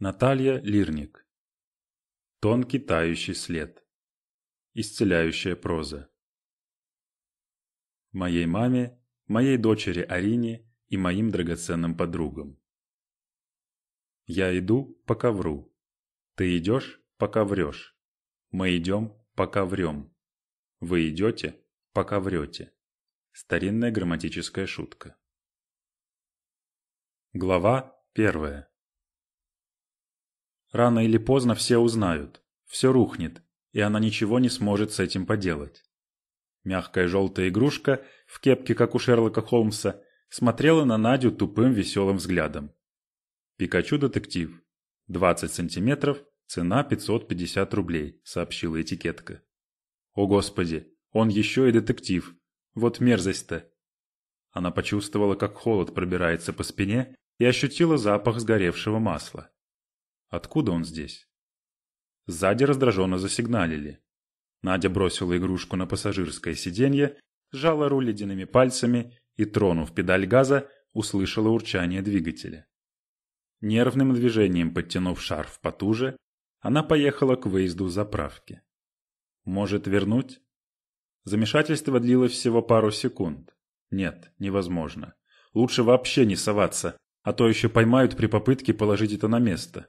Наталья Лирник. Тонкий тающий след. Исцеляющая проза. Моей маме, моей дочери Арине и моим драгоценным подругам. Я иду, пока вру. Ты идешь, пока врешь. Мы идем, пока врем. Вы идете, пока врете. Старинная грамматическая шутка. Глава первая. Рано или поздно все узнают, все рухнет, и она ничего не сможет с этим поделать. Мягкая желтая игрушка в кепке, как у Шерлока Холмса, смотрела на Надю тупым веселым взглядом. «Пикачу-детектив. 20 сантиметров, цена 550 рублей», — сообщила этикетка. «О, Господи! Он еще и детектив. Вот мерзость-то!» Она почувствовала, как холод пробирается по спине и ощутила запах сгоревшего масла. Откуда он здесь? Сзади раздраженно засигналили. Надя бросила игрушку на пассажирское сиденье, сжала руль ледяными пальцами и, тронув педаль газа, услышала урчание двигателя. Нервным движением подтянув шарф потуже, она поехала к выезду заправки. Может вернуть? Замешательство длилось всего пару секунд. Нет, невозможно. Лучше вообще не соваться, а то еще поймают при попытке положить это на место.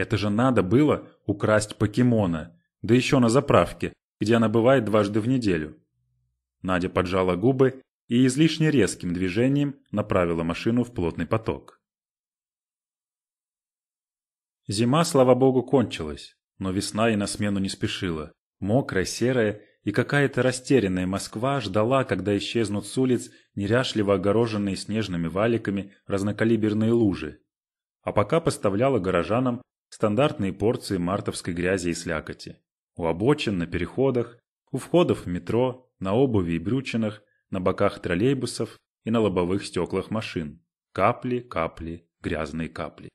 Это же надо было украсть покемона, да еще на заправке, где она бывает дважды в неделю. Надя поджала губы и излишне резким движением направила машину в плотный поток. Зима, слава богу, кончилась, но весна и на смену не спешила. Мокрая, серая и какая-то растерянная Москва ждала, когда исчезнут с улиц неряшливо огороженные снежными валиками разнокалиберные лужи. А пока поставляла горожанам Стандартные порции мартовской грязи и слякоти. У обочин, на переходах, у входов в метро, на обуви и брючинах, на боках троллейбусов и на лобовых стеклах машин. Капли, капли, грязные капли.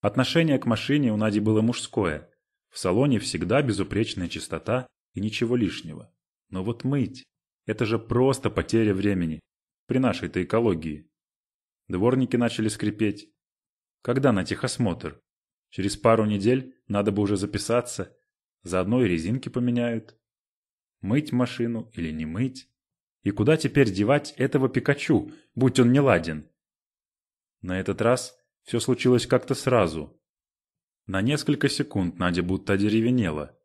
Отношение к машине у Нади было мужское. В салоне всегда безупречная чистота и ничего лишнего. Но вот мыть – это же просто потеря времени при нашей-то экологии. Дворники начали скрипеть. Когда на техосмотр? Через пару недель надо бы уже записаться. Заодно и резинки поменяют. Мыть машину или не мыть? И куда теперь девать этого Пикачу, будь он не ладен? На этот раз все случилось как-то сразу. На несколько секунд Надя будто одеревенела.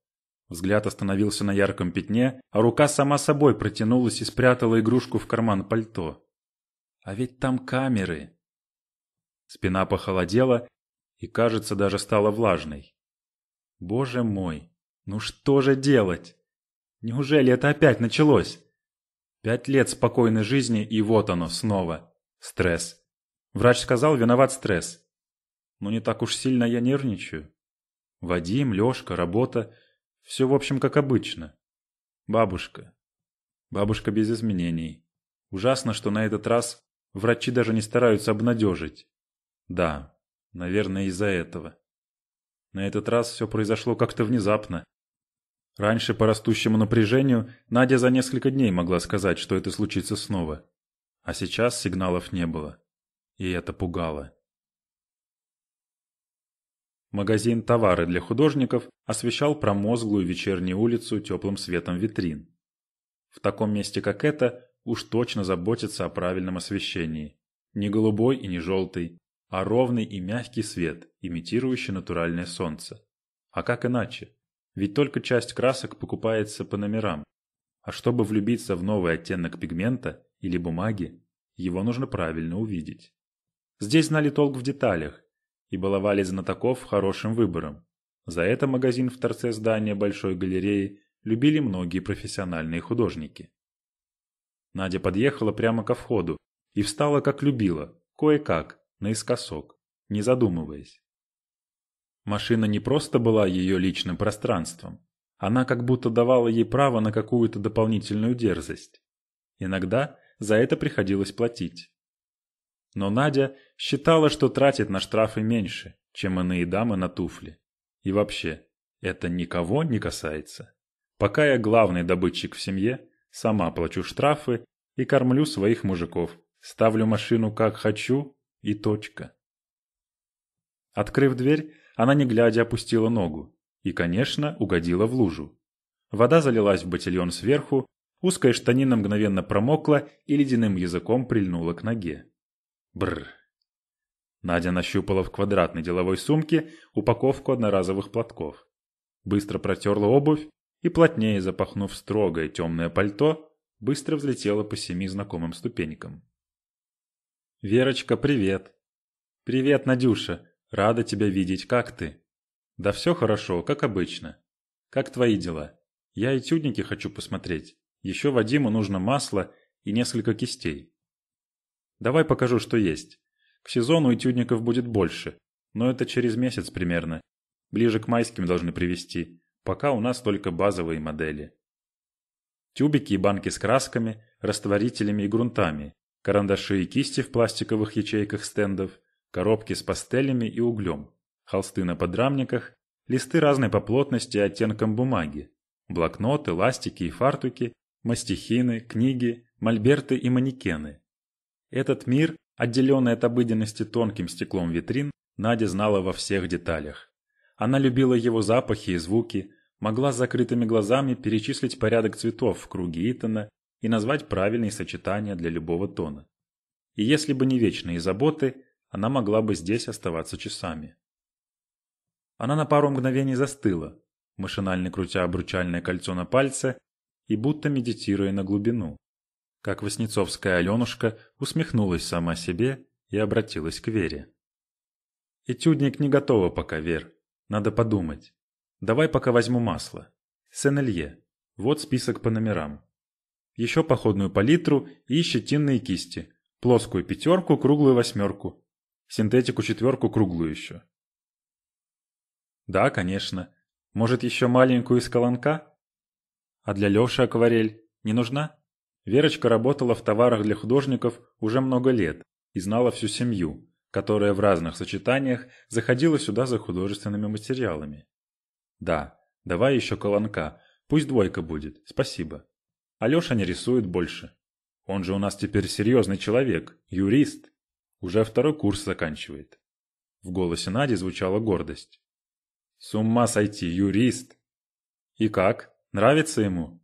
Взгляд остановился на ярком пятне, а рука сама собой протянулась и спрятала игрушку в карман пальто. А ведь там камеры. Спина похолодела, и, кажется, даже стала влажной. Боже мой, ну что же делать? Неужели это опять началось? Пять лет спокойной жизни, и вот оно снова. Стресс. Врач сказал, виноват стресс. Но не так уж сильно я нервничаю. Вадим, Лёшка, работа. Все, в общем, как обычно. Бабушка. Бабушка без изменений. Ужасно, что на этот раз врачи даже не стараются обнадежить. Да, Наверное, из-за этого. На этот раз все произошло как-то внезапно. Раньше по растущему напряжению Надя за несколько дней могла сказать, что это случится снова. А сейчас сигналов не было. И это пугало. Магазин «Товары для художников» освещал промозглую вечернюю улицу теплым светом витрин. В таком месте, как это, уж точно заботятся о правильном освещении. не голубой и не желтый, а ровный и мягкий свет, имитирующий натуральное солнце. А как иначе? Ведь только часть красок покупается по номерам. А чтобы влюбиться в новый оттенок пигмента или бумаги, его нужно правильно увидеть. Здесь знали толк в деталях и баловали знатоков хорошим выбором. За это магазин в торце здания Большой галереи любили многие профессиональные художники. Надя подъехала прямо ко входу и встала как любила, кое-как, наискосок, не задумываясь. Машина не просто была ее личным пространством, она как будто давала ей право на какую-то дополнительную дерзость. Иногда за это приходилось платить. Но Надя считала, что тратит на штрафы меньше, чем иные дамы на туфли. И вообще, это никого не касается. Пока я главный добытчик в семье, сама плачу штрафы и кормлю своих мужиков. Ставлю машину как хочу и точка. Открыв дверь, она не глядя опустила ногу. И, конечно, угодила в лужу. Вода залилась в ботильон сверху, узкая штанина мгновенно промокла и ледяным языком прильнула к ноге. Бр. Надя нащупала в квадратной деловой сумке упаковку одноразовых платков. Быстро протерла обувь и, плотнее запахнув строгое темное пальто, быстро взлетела по семи знакомым ступенькам. «Верочка, привет!» «Привет, Надюша! Рада тебя видеть, как ты?» «Да все хорошо, как обычно. Как твои дела? Я этюдники хочу посмотреть. Еще Вадиму нужно масло и несколько кистей. Давай покажу, что есть. К сезону этюдников будет больше, но это через месяц примерно. Ближе к майским должны привезти, пока у нас только базовые модели. Тюбики и банки с красками, растворителями и грунтами, карандаши и кисти в пластиковых ячейках стендов, коробки с пастелями и углем, холсты на подрамниках, листы разной по плотности и оттенкам бумаги, блокноты, ластики и фартуки, мастихины, книги, мольберты и манекены. Этот мир, отделенный от обыденности тонким стеклом витрин, Надя знала во всех деталях. Она любила его запахи и звуки, могла с закрытыми глазами перечислить порядок цветов в круге Итана и назвать правильные сочетания для любого тона. И если бы не вечные заботы, она могла бы здесь оставаться часами. Она на пару мгновений застыла, машинально крутя обручальное кольцо на пальце и будто медитируя на глубину. Как Васнецовская Аленушка усмехнулась сама себе и обратилась к Вере. «Этюдник не готова пока, Вер. Надо подумать. Давай пока возьму масло. Сен-Элье. Вот список по номерам еще походную палитру и щетинные кисти, плоскую пятерку, круглую восьмерку, синтетику четверку, круглую еще. Да, конечно. Может, еще маленькую из колонка? А для Леши акварель не нужна? Верочка работала в товарах для художников уже много лет и знала всю семью, которая в разных сочетаниях заходила сюда за художественными материалами. Да, давай еще колонка, пусть двойка будет, спасибо. Алеша не рисует больше. Он же у нас теперь серьезный человек, юрист. Уже второй курс заканчивает. В голосе Нади звучала гордость. С ума сойти, юрист! И как? Нравится ему?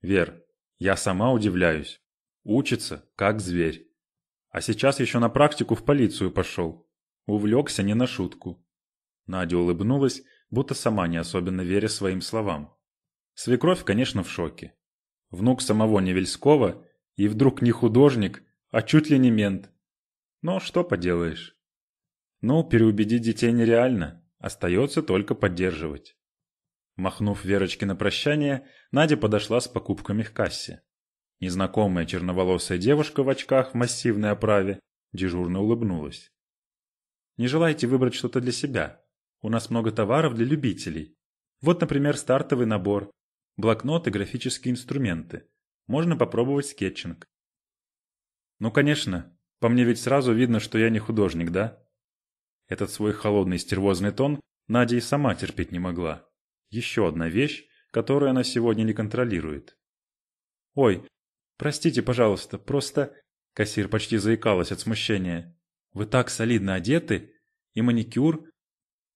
Вер, я сама удивляюсь. Учится, как зверь. А сейчас еще на практику в полицию пошел. Увлекся не на шутку. Надя улыбнулась, будто сама не особенно веря своим словам. Свекровь, конечно, в шоке внук самого Невельского и вдруг не художник, а чуть ли не мент. Но что поделаешь. Ну, переубедить детей нереально, остается только поддерживать. Махнув Верочке на прощание, Надя подошла с покупками к кассе. Незнакомая черноволосая девушка в очках в массивной оправе дежурно улыбнулась. «Не желаете выбрать что-то для себя? У нас много товаров для любителей. Вот, например, стартовый набор блокноты, графические инструменты. Можно попробовать скетчинг. Ну, конечно, по мне ведь сразу видно, что я не художник, да? Этот свой холодный стервозный тон Надя и сама терпеть не могла. Еще одна вещь, которую она сегодня не контролирует. «Ой, простите, пожалуйста, просто...» Кассир почти заикалась от смущения. «Вы так солидно одеты, и маникюр...»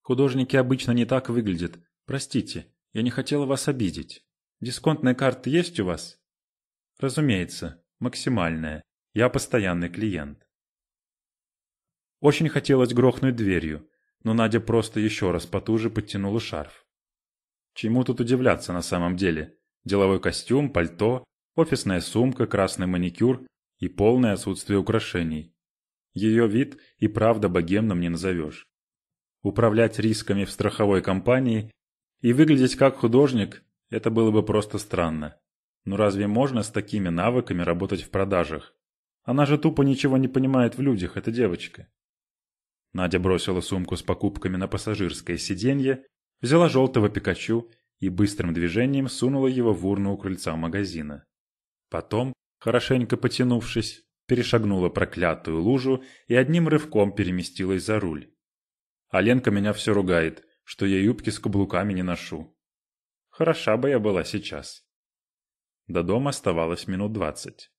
«Художники обычно не так выглядят, простите», я не хотела вас обидеть. Дисконтная карта есть у вас? Разумеется, максимальная. Я постоянный клиент. Очень хотелось грохнуть дверью, но Надя просто еще раз потуже подтянула шарф. Чему тут удивляться на самом деле? Деловой костюм, пальто, офисная сумка, красный маникюр и полное отсутствие украшений. Ее вид и правда богемным не назовешь. Управлять рисками в страховой компании и выглядеть как художник – это было бы просто странно. Но ну разве можно с такими навыками работать в продажах? Она же тупо ничего не понимает в людях, эта девочка. Надя бросила сумку с покупками на пассажирское сиденье, взяла желтого Пикачу и быстрым движением сунула его в урну у крыльца магазина. Потом, хорошенько потянувшись, перешагнула проклятую лужу и одним рывком переместилась за руль. «Аленка меня все ругает что я юбки с каблуками не ношу. Хороша бы я была сейчас. До дома оставалось минут двадцать.